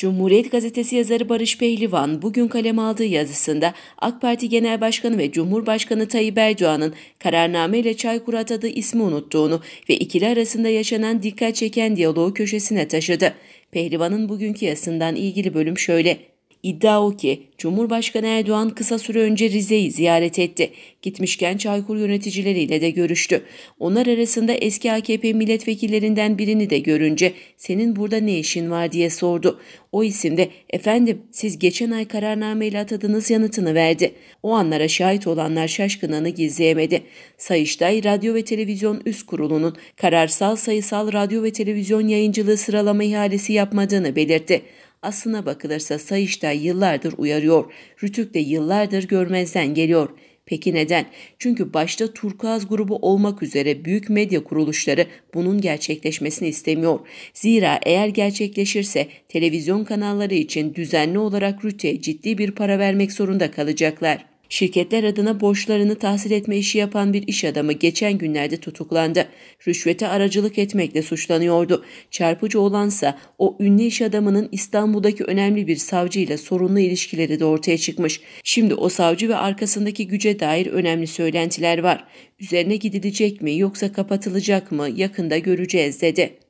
Cumhuriyet Gazetesi yazarı Barış Pehlivan bugün kalem aldığı yazısında AK Parti Genel Başkanı ve Cumhurbaşkanı Tayyip Erdoğan'ın kararnameyle Çaykur atadığı ismi unuttuğunu ve ikili arasında yaşanan dikkat çeken diyaloğu köşesine taşıdı. Pehlivan'ın bugünkü yazısından ilgili bölüm şöyle. İddia o ki Cumhurbaşkanı Erdoğan kısa süre önce Rize'yi ziyaret etti. Gitmişken Çaykur yöneticileriyle de görüştü. Onlar arasında eski AKP milletvekillerinden birini de görünce senin burada ne işin var diye sordu. O isim de efendim siz geçen ay kararnameyle atadınız yanıtını verdi. O anlara şahit olanlar şaşkınlığını gizleyemedi. Sayıştay Radyo ve Televizyon Üst Kurulu'nun kararsal sayısal radyo ve televizyon yayıncılığı sıralama ihalesi yapmadığını belirtti. Aslına bakılırsa Sayıştay yıllardır uyarıyor. Rütük de yıllardır görmezden geliyor. Peki neden? Çünkü başta Turkuaz grubu olmak üzere büyük medya kuruluşları bunun gerçekleşmesini istemiyor. Zira eğer gerçekleşirse televizyon kanalları için düzenli olarak Rütük'e ciddi bir para vermek zorunda kalacaklar şirketler adına borçlarını tahsil etme işi yapan bir iş adamı geçen günlerde tutuklandı. Rüşvete aracılık etmekle suçlanıyordu. Çarpıcı olansa o ünlü iş adamının İstanbul'daki önemli bir savcıyla sorunlu ilişkileri de ortaya çıkmış. Şimdi o savcı ve arkasındaki güce dair önemli söylentiler var. Üzerine gidilecek mi yoksa kapatılacak mı yakında göreceğiz dedi.